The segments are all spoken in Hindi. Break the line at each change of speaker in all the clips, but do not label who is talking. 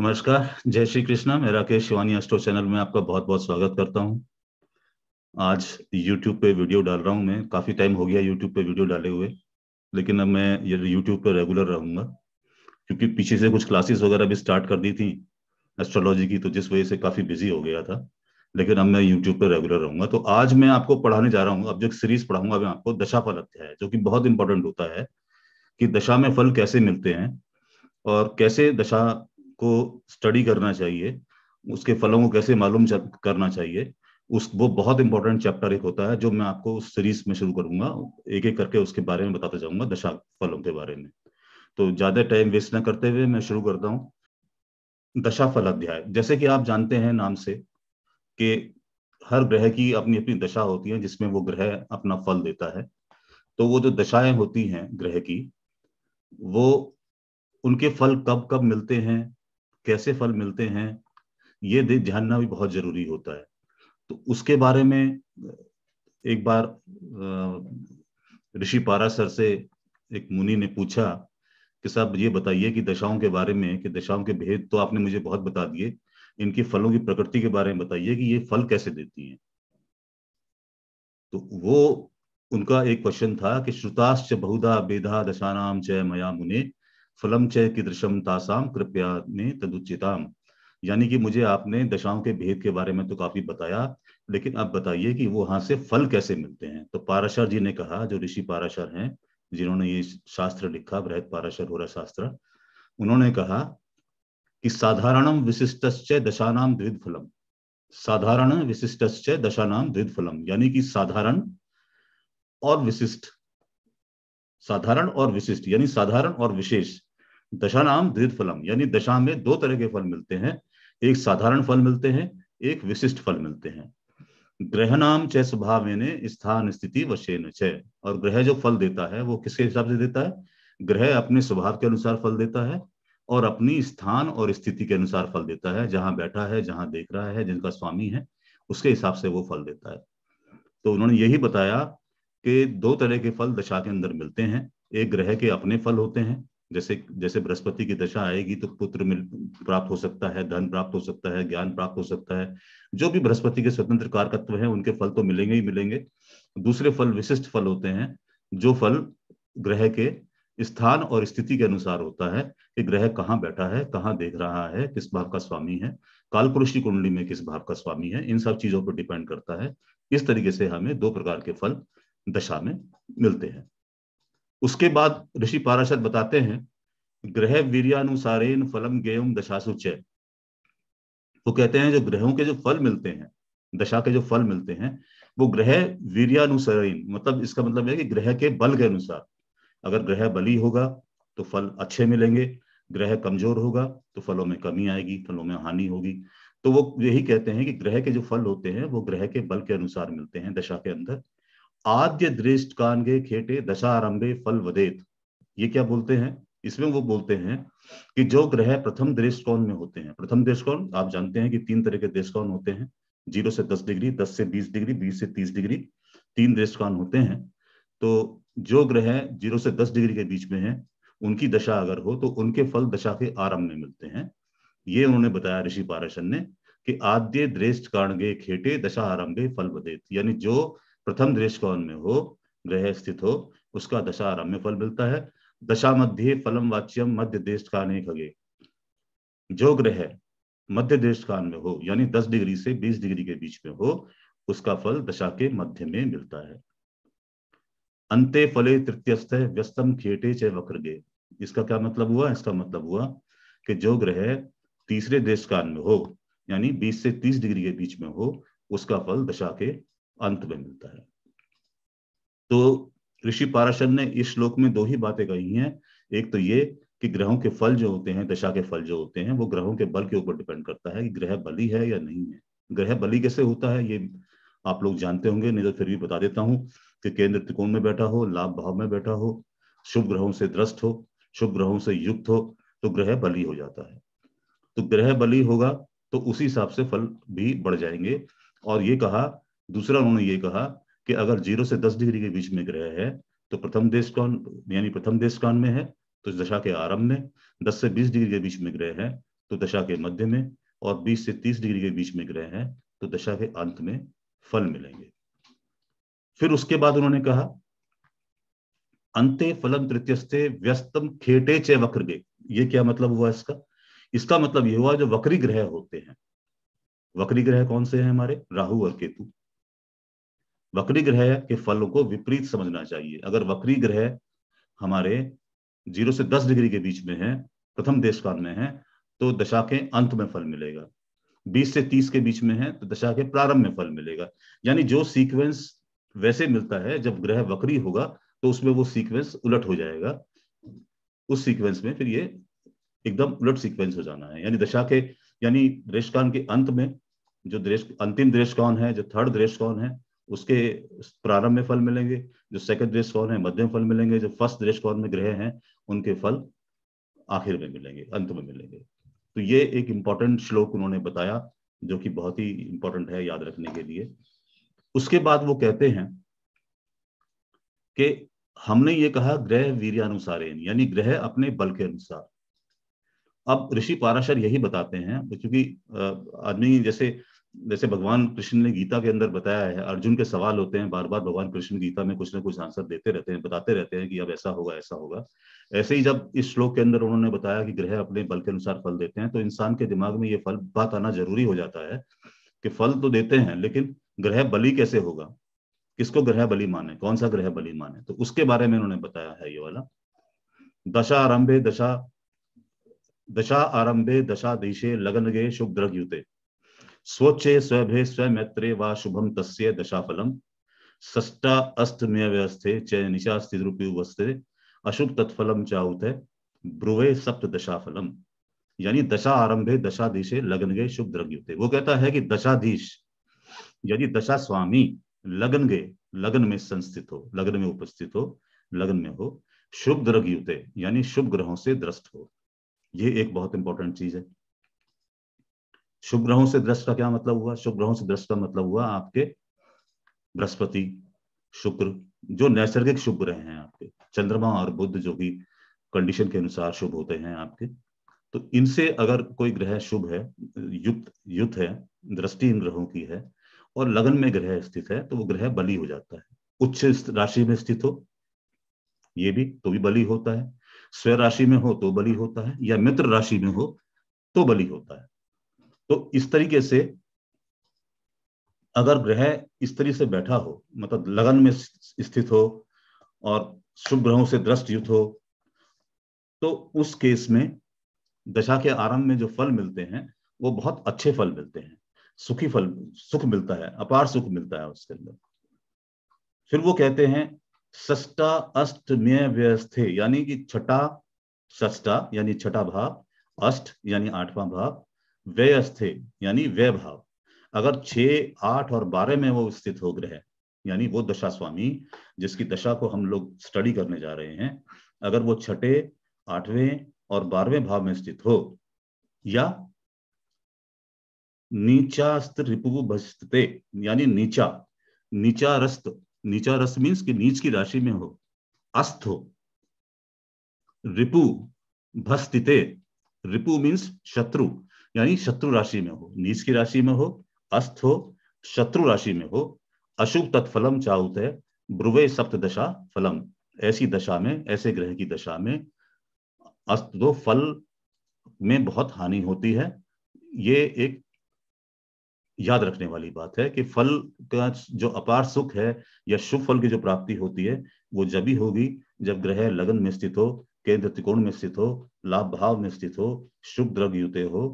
नमस्कार जय श्री कृष्णा मैं राकेश शिवानी एस्ट्रो चैनल में आपका बहुत बहुत स्वागत करता हूँ आज YouTube पे वीडियो डाल रहा हूँ मैं काफ़ी टाइम हो गया YouTube पे वीडियो डाले हुए लेकिन अब मैं ये YouTube पे रेगुलर रहूंगा क्योंकि पीछे से कुछ क्लासेस वगैरह भी स्टार्ट कर दी थी एस्ट्रोलॉजी की तो जिस वजह से काफ़ी बिजी हो गया था लेकिन अब मैं यूट्यूब पर रेगुलर रहूंगा तो आज मैं आपको पढ़ाने जा रहा हूँ अब जो सीरीज पढ़ाऊंगा मैं आपको दशा फल अध्याय जो कि बहुत इंपॉर्टेंट होता है कि दशा में फल कैसे मिलते हैं और कैसे दशा को स्टडी करना चाहिए उसके फलों को कैसे मालूम करना चाहिए उस वो बहुत इंपॉर्टेंट चैप्टर एक होता है जो मैं आपको उस सीरीज में शुरू करूंगा एक एक करके उसके बारे में बताता जाऊंगा दशा फलों के बारे में तो ज्यादा टाइम वेस्ट ना करते हुए मैं शुरू करता हूँ दशा फल अध्याय जैसे कि आप जानते हैं नाम से कि हर ग्रह की अपनी अपनी दशा होती है जिसमें वो ग्रह अपना फल देता है तो वो जो दशाएं होती हैं ग्रह की वो उनके फल कब कब मिलते हैं कैसे फल मिलते हैं ये जानना भी बहुत जरूरी होता है तो उसके बारे में एक बार ऋषि पारा सर से एक मुनि ने पूछा कि साहब ये बताइए कि दशाओं के बारे में कि दशाओं के भेद तो आपने मुझे बहुत बता दिए इनकी फलों की प्रकृति के बारे में बताइए कि ये फल कैसे देती हैं तो वो उनका एक क्वेश्चन था कि श्रुताश्च बहुधा बेधा दशानाम च मया मुने फलम चय कीदृशम तासाम कृपया ने तदुचिताम यानी कि मुझे आपने दशाओं के भेद के बारे में तो काफी बताया लेकिन अब बताइए कि वो वहां से फल कैसे मिलते हैं तो पाराशर जी ने कहा जो ऋषि पाराशर हैं जिन्होंने ये शास्त्र लिखा बृहद पाराशर हो शास्त्र उन्होंने कहा कि साधारणम विशिष्ट दशानाम द्विध फलम साधारण विशिष्ट दशानाम द्विध फलम यानी कि साधारण और विशिष्ट साधारण और विशिष्ट यानी साधारण और विशेष दशा नाम दृढ़ फलम यानी दशा में दो तरह के फल मिलते हैं एक साधारण फल मिलते हैं एक विशिष्ट फल मिलते हैं ग्रह नाम चय स्वभाव स्थान स्थिति वशेन चय और ग्रह जो फल देता है वो किसके हिसाब से देता है ग्रह अपने स्वभाव के अनुसार फल देता है और अपनी स्थान और स्थिति के अनुसार फल देता है जहां बैठा है जहां देख रहा है जिनका स्वामी है उसके हिसाब से वो फल देता है तो उन्होंने यही बताया कि दो तरह के फल दशा के अंदर मिलते हैं एक ग्रह के अपने फल होते हैं जैसे जैसे बृहस्पति की दशा आएगी तो पुत्र मिल प्राप्त हो सकता है धन प्राप्त हो सकता है ज्ञान प्राप्त हो सकता है जो भी बृहस्पति के स्वतंत्र कारकत्व है उनके फल तो मिलेंगे ही मिलेंगे दूसरे फल विशिष्ट फल होते हैं जो फल ग्रह के स्थान और स्थिति के अनुसार होता है कि ग्रह कहाँ बैठा है कहाँ देख रहा है किस भाव का स्वामी है कालपुरुषी कुंडली में किस भाव का स्वामी है इन सब चीजों पर डिपेंड करता है इस तरीके से हमें दो प्रकार के फल दशा में मिलते हैं उसके बाद ऋषि पाराशद बताते हैं ग्रह वीरियानुसारेण फलम गेयम दशा चय वो कहते हैं जो ग्रहों के जो फल मिलते हैं दशा के जो फल मिलते हैं वो ग्रह वीरियानुसारीन मतलब इसका मतलब है कि ग्रह के बल के अनुसार अगर ग्रह बली होगा तो फल अच्छे मिलेंगे ग्रह कमजोर होगा तो फलों में कमी आएगी फलों में हानि होगी तो वो यही कहते हैं कि ग्रह के जो फल होते हैं वो ग्रह के बल के अनुसार मिलते हैं दशा के अंदर आद्य दृष्ट कानगे खेटे दशारंभे फल वदेत ये क्या बोलते हैं इसमें वो बोलते हैं कि जो ग्रह प्रथम दृष्टिकोण में होते हैं प्रथम दृष्टिकोण आप जानते हैं कि तीन तरह के दृष्टिकोण होते हैं जीरो से दस डिग्री दस से बीस डिग्री बीस से तीस डिग्री तीन दृष्टिकोण होते हैं तो जो ग्रह जीरो से दस डिग्री के बीच में है उनकी दशा अगर हो तो उनके फल दशा के आरंभ में मिलते हैं ये उन्होंने बताया ऋषि पाराशर ने कि आद्य दृष्ट कारणगे खेटे दशा आरंभे फल बदेत यानी जो प्रथम दृश्य कौन में हो ग्रह स्थित हो उसका दशा आरम्य फल मिलता है दशा मध्य फलम वाच्यम मध्य देश का नहीं खगे जो ग्रह मध्य देश कान में हो यानी दस डिग्री से बीस डिग्री के बीच में हो उसका फल दशा के मध्य में मिलता है अंते फले तृतीयस्थ व्यस्तम खेटे च वक्र इसका क्या मतलब हुआ इसका मतलब हुआ कि जो ग्रह तीसरे देश कान में हो यानी 20 से 30 डिग्री के बीच में हो उसका फल दशा के अंत में मिलता है तो ऋषि पाराशर ने इस श्लोक में दो ही बातें कही हैं एक तो ये कि ग्रहों के फल जो होते हैं दशा के फल जो होते हैं वो ग्रहों के बल के ऊपर डिपेंड करता है कि ग्रह बली है या नहीं है ग्रह बली कैसे होता है ये आप लोग जानते होंगे नहीं तो फिर भी बता देता हूँ कि केंद्र त्रिकोण में बैठा हो लाभ भाव में बैठा हो शुभ ग्रहों से द्रष्ट हो शुभ ग्रहों से युक्त हो तो ग्रह बली हो जाता है तो ग्रह बली होगा तो उसी हिसाब से फल भी बढ़ जाएंगे और ये कहा दूसरा उन्होंने ये कहा कि अगर जीरो से दस डिग्री के बीच में ग्रह है तो प्रथम देश कौन यानी प्रथम देश कौन में है तो दशा के आरंभ में दस से बीस डिग्री के बीच में ग्रह है तो दशा के मध्य में और बीस से तीस डिग्री के बीच में ग्रह है तो दशा के अंत में फल मिलेंगे फिर उसके बाद उन्होंने कहा अंते फलम तृतीयस्ते व्यस्तम खेटे चे वक्र ये क्या मतलब हुआ इसका इसका मतलब यह हुआ जो वक्री ग्रह होते हैं वक्री ग्रह कौन से हैं हमारे राहु और केतु वक्री ग्रह के फलों को विपरीत समझना चाहिए अगर वक्री ग्रह हमारे जीरो से दस डिग्री के बीच में है प्रथम देश काल में है तो दशा के अंत में फल मिलेगा बीस से तीस के बीच में है तो दशा के प्रारंभ में फल मिलेगा यानी जो सीक्वेंस वैसे मिलता है जब ग्रह वक्री होगा तो उसमें वो सीक्वेंस उलट हो जाएगा उस सीक्वेंस में फिर ये एकदम उलट सीक्वेंस हो जाना है यानी दशा के यानी दृष्टकान के अंत में जो दृष्ट अंतिम द्रेशकान है जो थर्ड द्रेशकान है उसके प्रारंभ में फल मिलेंगे जो सेकंड दृष्ट कौन है मध्य में फल मिलेंगे जो फर्स्ट दृष्ट कौन में ग्रह हैं उनके फल आखिर में मिलेंगे अंत में मिलेंगे तो ये एक इंपॉर्टेंट श्लोक उन्होंने बताया जो कि बहुत ही इंपॉर्टेंट है याद रखने के लिए उसके बाद वो कहते हैं कि हमने ये कहा ग्रह वीर अनुसार यानी ग्रह अपने बल के अनुसार अब ऋषि पाराशर यही बताते हैं क्योंकि आदमी जैसे जैसे भगवान कृष्ण ने गीता के अंदर बताया है अर्जुन के सवाल होते हैं बार बार भगवान कृष्ण गीता में कुछ ना कुछ आंसर देते रहते हैं बताते रहते हैं कि अब ऐसा होगा ऐसा होगा ऐसे ही जब इस श्लोक के अंदर उन्होंने बताया कि ग्रह अपने बल के अनुसार फल देते हैं तो इंसान के दिमाग में ये फल बात आना जरूरी हो जाता है कि फल तो देते हैं लेकिन ग्रह बलि कैसे होगा किसको ग्रह बलि माने कौन सा ग्रह बलि माने तो उसके बारे में उन्होंने बताया है ये वाला दशा आरंभे दशा दशा आरंभे दशा दिशे लगन गे शुभ द्रग युते स्वच्छे स्वभे स्वमित्रे व शुभम तस्य दशाफलम सष्टा अस्तमेय व्यवस्थे च निशा रूपी वस्ते अशुभ तत्फलम चाहुत है ब्रुवे सप्त दशाफलम यानी दशा आरंभे दशाधीशे लग्न गए शुभ द्रव्युते वो कहता है कि दशाधीश यदि दशा स्वामी लगन गए लगन में संस्थित हो लग्न में उपस्थित हो लगन में हो शुभ द्रव्युते यानी शुभ ग्रहों से दृष्ट हो ये एक बहुत इंपॉर्टेंट चीज है शुभ ग्रहों से दृष्ट का क्या मतलब हुआ शुभ ग्रहों से दृष्ट का मतलब हुआ आपके बृहस्पति शुक्र जो नैसर्गिक शुभ ग्रह हैं आपके चंद्रमा और बुद्ध जो कि कंडीशन के अनुसार शुभ होते हैं आपके तो इनसे अगर कोई ग्रह शुभ है युक्त युद्ध है दृष्टि इन ग्रहों की है और लगन में ग्रह स्थित है तो वो ग्रह बलि हो जाता है उच्च राशि में स्थित हो ये भी तो भी बलि होता है स्वयं राशि में हो तो बलि होता है या मित्र राशि में हो तो बलि होता है तो इस तरीके से अगर ग्रह इस तरीके से बैठा हो मतलब लगन में स्थित हो और शुभ ग्रहों से दृष्ट हो तो उस केस में दशा के आरंभ में जो फल मिलते हैं वो बहुत अच्छे फल मिलते हैं सुखी फल सुख मिलता है अपार सुख मिलता है उसके अंदर फिर वो कहते हैं सष्टा अष्टमय व्यस्थे यानी कि छठा सष्टा यानी छठा भाव अष्ट यानी आठवां भाव व्यय अस्थे यानी व्यय भाव अगर छह आठ और बारह में वो स्थित हो ग्रह यानी वो दशा स्वामी जिसकी दशा को हम लोग स्टडी करने जा रहे हैं अगर वो छठे आठवें और बारहवें भाव में स्थित हो या नीचास्त रिपु भस्ते यानी नीचा नीचारस्त नीचारस्त मीन्स की नीच की राशि में हो अस्त हो रिपु भस्तिते रिपु मीन्स शत्रु यानी शत्रु राशि में हो नीच की राशि में हो अस्त हो शत्रु राशि में हो अशुभ तत्फलम चाहूत है ब्रुवे सप्तदशा फलम ऐसी दशा में ऐसे ग्रह की दशा में अस्त दो फल में बहुत हानि होती है ये एक याद रखने वाली बात है कि फल का जो अपार सुख है या शुभ फल की जो प्राप्ति होती है वो जब ही होगी जब ग्रह लगन में स्थित हो केंद्र त्रिकोण में स्थित हो लाभ भाव में स्थित हो शुभ द्रव्युते युते हो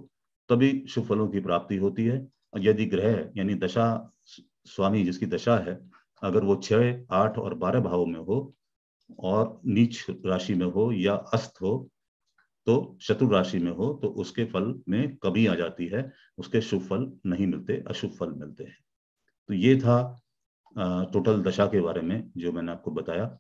तभी शुभ फलों की प्राप्ति होती है यदि ग्रह यानी दशा स्वामी जिसकी दशा है अगर वो छह आठ और बारह भावों में हो और नीच राशि में हो या अस्त हो तो शत्रु राशि में हो तो उसके फल में कमी आ जाती है उसके शुभ फल नहीं मिलते अशुभ फल मिलते हैं तो ये था टोटल दशा के बारे में जो मैंने आपको बताया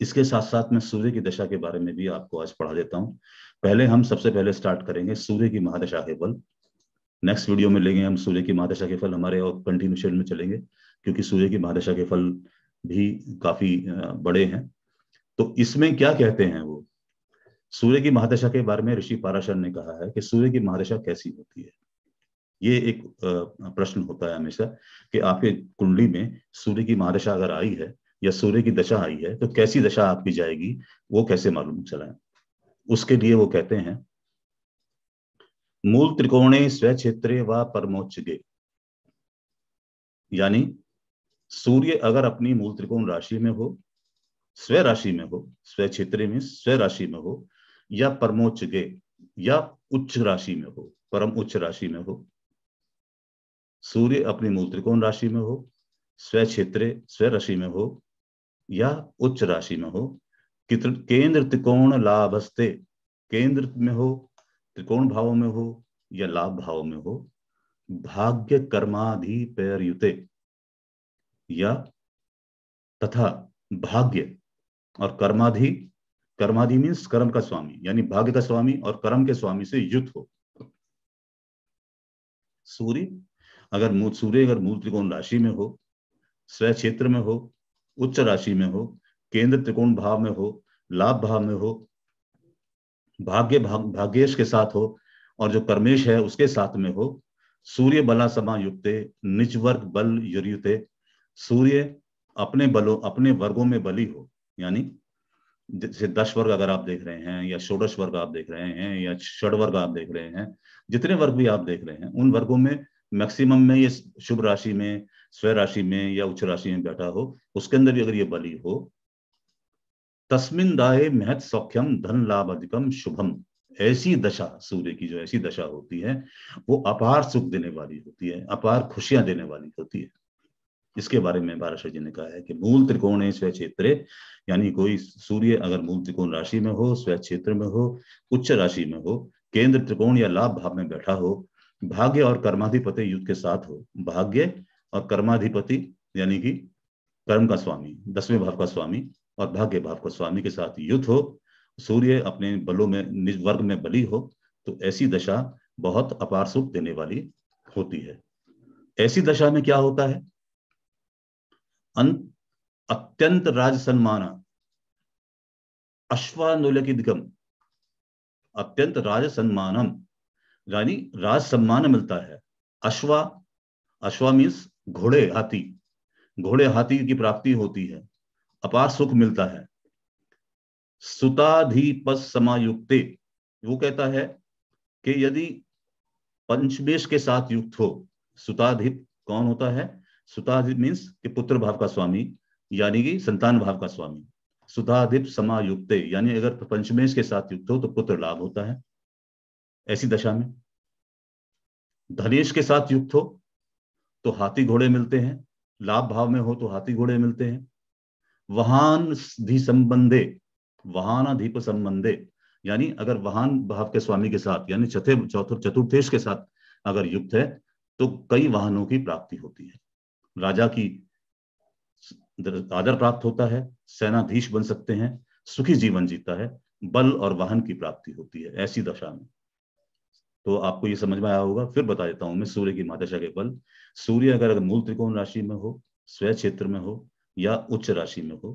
इसके साथ साथ मैं सूर्य की दशा के बारे में भी आपको आज पढ़ा देता हूँ पहले हम सबसे पहले स्टार्ट करेंगे सूर्य की महादशा के बल नेक्स्ट वीडियो में लेंगे हम सूर्य की महादशा के फल हमारे और कंटिन्यू शेड में चलेंगे क्योंकि सूर्य की महादशा के फल भी काफी बड़े हैं तो इसमें क्या कहते हैं वो सूर्य की महादशा के बारे में ऋषि पाराशर ने कहा है कि सूर्य की महादशा कैसी होती है ये एक प्रश्न होता है हमेशा कि आपके कुंडली में सूर्य की महादशा अगर आई है या सूर्य की दशा आई है तो कैसी दशा आपकी जाएगी वो कैसे मालूम चलाए उसके लिए वो कहते हैं मूल त्रिकोणे स्व क्षेत्र व गे यानी सूर्य अगर अपनी मूल त्रिकोण राशि में हो स्व राशि में हो स्व क्षेत्र में स्व राशि में हो या परमोच्च गे या उच्च राशि में हो परम उच्च राशि में हो सूर्य अपनी मूल त्रिकोण राशि में हो स्व क्षेत्र स्व राशि में हो या उच्च राशि में हो केंद्र त्रिकोण लाभस्ते केंद्र में हो त्रिकोण भाव में हो या लाभ भाव में हो भाग्य कर्माधिपेरयुते या तथा भाग्य और कर्माधि कर्माधि मीन्स कर्म का स्वामी यानी भाग्य का स्वामी और कर्म के स्वामी से युक्त हो सूर्य अगर मूल सूर्य अगर मूल त्रिकोण राशि में हो क्षेत्र में हो उच्च राशि में हो केंद्र त्रिकोण भाव में हो लाभ भाव में हो भाग्य भाग, भाग्येश के साथ हो और जो कर्मेश है उसके साथ में हो सूर्य बला समायुक्ते निज वर्ग बल युयुते सूर्य अपने बलों अपने वर्गों में बली हो यानी जैसे दस वर्ग अगर आप देख रहे हैं या षोडश वर्ग आप देख रहे हैं या षड वर्ग आप देख रहे हैं जितने वर्ग भी आप देख रहे हैं उन वर्गों में मैक्सिमम में ये शुभ राशि में स्वय राशि में या उच्च राशि में बैठा हो उसके अंदर भी अगर ये बलि हो तस्मिन दाहे महत सौख्यम धन लाभ अधिकम शुभम ऐसी दशा सूर्य की जो ऐसी दशा होती है वो अपार सुख देने वाली होती है अपार खुशियां देने वाली होती है इसके बारे में बाराशर जी ने कहा है कि मूल त्रिकोण है स्वय क्षेत्र यानी कोई सूर्य अगर मूल त्रिकोण राशि में हो स्व क्षेत्र में हो उच्च राशि में हो केंद्र त्रिकोण या लाभ भाव में बैठा हो भाग्य और कर्माधिपति युद्ध के साथ हो भाग्य और कर्माधिपति यानी कि कर्म का स्वामी दसवें भाव का स्वामी और भाग्य भाव का स्वामी के साथ युद्ध हो सूर्य अपने बलों में निज वर्ग में बली हो तो ऐसी दशा बहुत अपार सुख देने वाली होती है ऐसी दशा में क्या होता है अत्यंत राज सम्मान अश्वानुलकिदगम अत्यंत राज सम्मानम यानी राज सम्मान मिलता है अश्वा अश्वा मीन्स घोड़े हाथी घोड़े हाथी की प्राप्ति होती है अपार सुख मिलता है सुताधिपस समायुक्ते वो कहता है कि यदि पंचमेश के साथ युक्त हो सुताधिप कौन होता है सुताधिप मीन्स के पुत्र भाव का स्वामी यानी कि संतान भाव का स्वामी सुधाधिप समायुक्त यानी अगर पंचमेश के साथ युक्त हो तो पुत्र लाभ होता है ऐसी दशा में धनेश के साथ युक्त हो तो हाथी घोड़े मिलते हैं लाभ भाव में हो तो हाथी घोड़े मिलते हैं वाहन धी संबंधे वाहनाधिप संबंधे यानी अगर वाहन भाव के स्वामी के साथ यानी चथे चतुर्थेश के साथ अगर युक्त है तो कई वाहनों की प्राप्ति होती है राजा की आदर प्राप्त होता है सेनाधीश बन सकते हैं सुखी जीवन जीता है बल और वाहन की प्राप्ति होती है ऐसी दशा में तो आपको ये समझ में आया होगा फिर बता देता हूं मैं सूर्य की महादशा के बल सूर्य अगर मूल त्रिकोण राशि में हो स्व क्षेत्र में हो या उच्च राशि में हो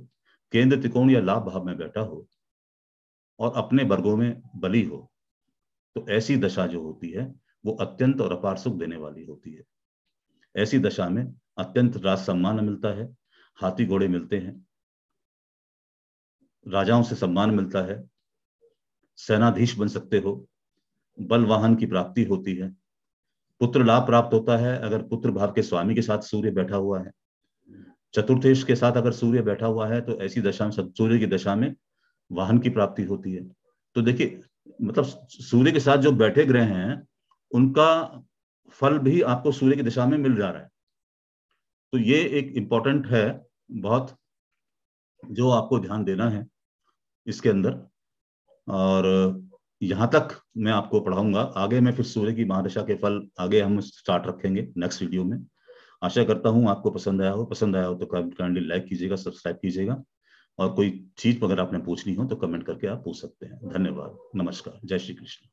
केंद्र त्रिकोण या लाभ भाव में बैठा हो और अपने वर्गों में बली हो तो ऐसी दशा जो होती है वो अत्यंत और अपार सुख देने वाली होती है ऐसी दशा में अत्यंत राज सम्मान मिलता है हाथी घोड़े मिलते हैं राजाओं से सम्मान मिलता है सेनाधीश बन सकते हो बल वाहन की प्राप्ति होती है पुत्र लाभ प्राप्त होता है अगर पुत्र भाव के स्वामी के साथ सूर्य बैठा हुआ है चतुर्थेश के साथ अगर सूर्य बैठा हुआ है तो ऐसी दशा में सूर्य की दशा में वाहन की प्राप्ति होती है तो देखिए मतलब सूर्य के साथ जो बैठे ग्रह हैं उनका फल भी आपको सूर्य की दिशा में मिल जा रहा है तो ये एक इंपॉर्टेंट है बहुत जो आपको ध्यान देना है इसके अंदर और यहां तक मैं आपको पढ़ाऊंगा आगे मैं फिर सूर्य की महादशा के फल आगे हम स्टार्ट रखेंगे नेक्स्ट वीडियो में आशा करता हूं आपको पसंद आया हो पसंद आया हो तो काइंडली लाइक कीजिएगा सब्सक्राइब कीजिएगा और कोई चीज अगर आपने पूछनी हो तो कमेंट करके आप पूछ सकते हैं धन्यवाद नमस्कार जय श्री कृष्ण